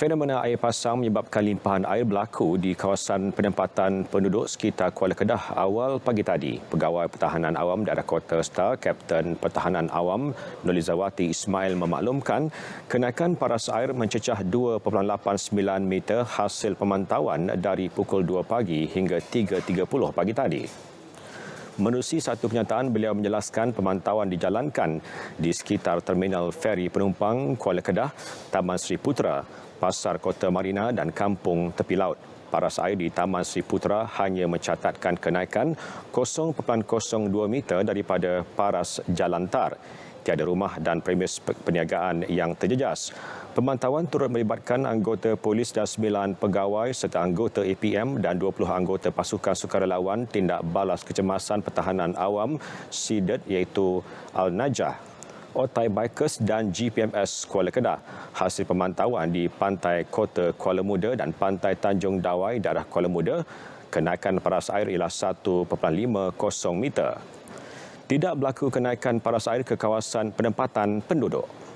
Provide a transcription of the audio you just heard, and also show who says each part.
Speaker 1: Fenomena air pasang menyebabkan limpahan air berlaku di kawasan penempatan penduduk sekitar Kuala Kedah awal pagi tadi. Pegawai Pertahanan Awam Daerah Kota Star, Kapten Pertahanan Awam Nolizawati Ismail memaklumkan kenaikan paras air mencecah 2.89 meter hasil pemantauan dari pukul 2 pagi hingga 3.30 pagi tadi. Menerusi satu kenyataan, beliau menjelaskan pemantauan dijalankan di sekitar terminal feri penumpang Kuala Kedah, Taman Sri Putra, pasar kota Marina dan kampung tepi laut. Paras air di Taman Sri Putra hanya mencatatkan kenaikan 0.02 meter daripada paras jalan tar. Tiada rumah dan premis perniagaan yang terjejas. Pemantauan turut melibatkan anggota polis dan sembilan pegawai serta anggota APM dan 20 anggota pasukan sukarelawan tindak balas kecemasan pertahanan awam SIDET iaitu Al-Najah Otai Bikers dan GPMS Kuala Kedah. Hasil pemantauan di Pantai Kota Kuala Muda dan Pantai Tanjung Dawai daerah Kuala Muda, kenaikan paras air ialah 1.50 meter. Tidak berlaku kenaikan paras air ke kawasan penempatan penduduk.